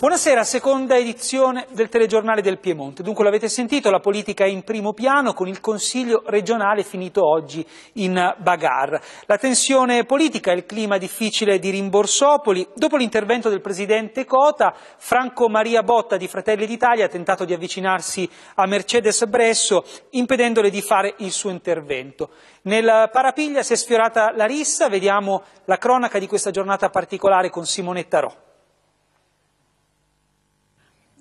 Buonasera, seconda edizione del telegiornale del Piemonte. Dunque l'avete sentito, la politica è in primo piano con il Consiglio regionale finito oggi in bagarre. La tensione politica e il clima difficile di Rimborsopoli. Dopo l'intervento del presidente Cota, Franco Maria Botta di Fratelli d'Italia ha tentato di avvicinarsi a Mercedes Bresso impedendole di fare il suo intervento. Nel parapiglia si è sfiorata la rissa, vediamo la cronaca di questa giornata particolare con Simonetta Rò.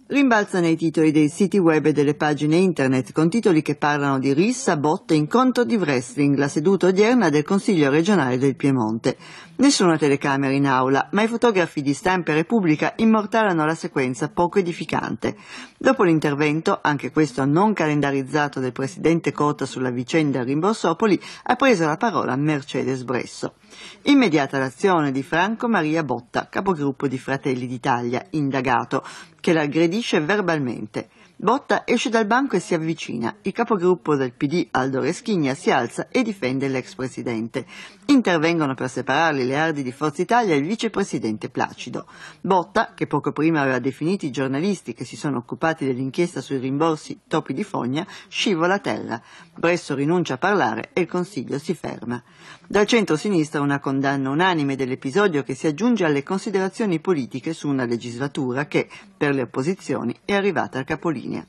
Rimbalzano i titoli dei siti web e delle pagine internet con titoli che parlano di rissa, botte, incontro di wrestling, la seduta odierna del Consiglio regionale del Piemonte. Nessuna telecamera in aula, ma i fotografi di stampa e Repubblica immortalano la sequenza poco edificante. Dopo l'intervento, anche questo non calendarizzato del presidente Cota sulla vicenda a Rimborsopoli, ha preso la parola Mercedes Bresso. Immediata l'azione di Franco Maria Botta, capogruppo di Fratelli d'Italia, indagato, che l'aggredisce verbalmente. Botta esce dal banco e si avvicina. Il capogruppo del PD, Aldo Reschigna, si alza e difende l'ex presidente. Intervengono per separarli le ardi di Forza Italia e il vicepresidente Placido. Botta, che poco prima aveva definito i giornalisti che si sono occupati dell'inchiesta sui rimborsi topi di fogna, scivola a terra. Bresso rinuncia a parlare e il Consiglio si ferma. Dal centro-sinistra una condanna unanime dell'episodio che si aggiunge alle considerazioni politiche su una legislatura che, per le opposizioni, è arrivata al capolino linea.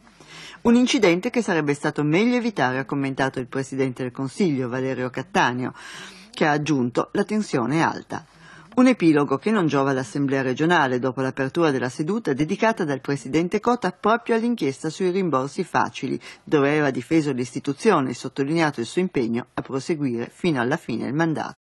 Un incidente che sarebbe stato meglio evitare, ha commentato il Presidente del Consiglio, Valerio Cattaneo, che ha aggiunto la tensione è alta. Un epilogo che non giova all'Assemblea regionale dopo l'apertura della seduta dedicata dal Presidente Cota proprio all'inchiesta sui rimborsi facili, dove aveva difeso l'istituzione e sottolineato il suo impegno a proseguire fino alla fine il mandato.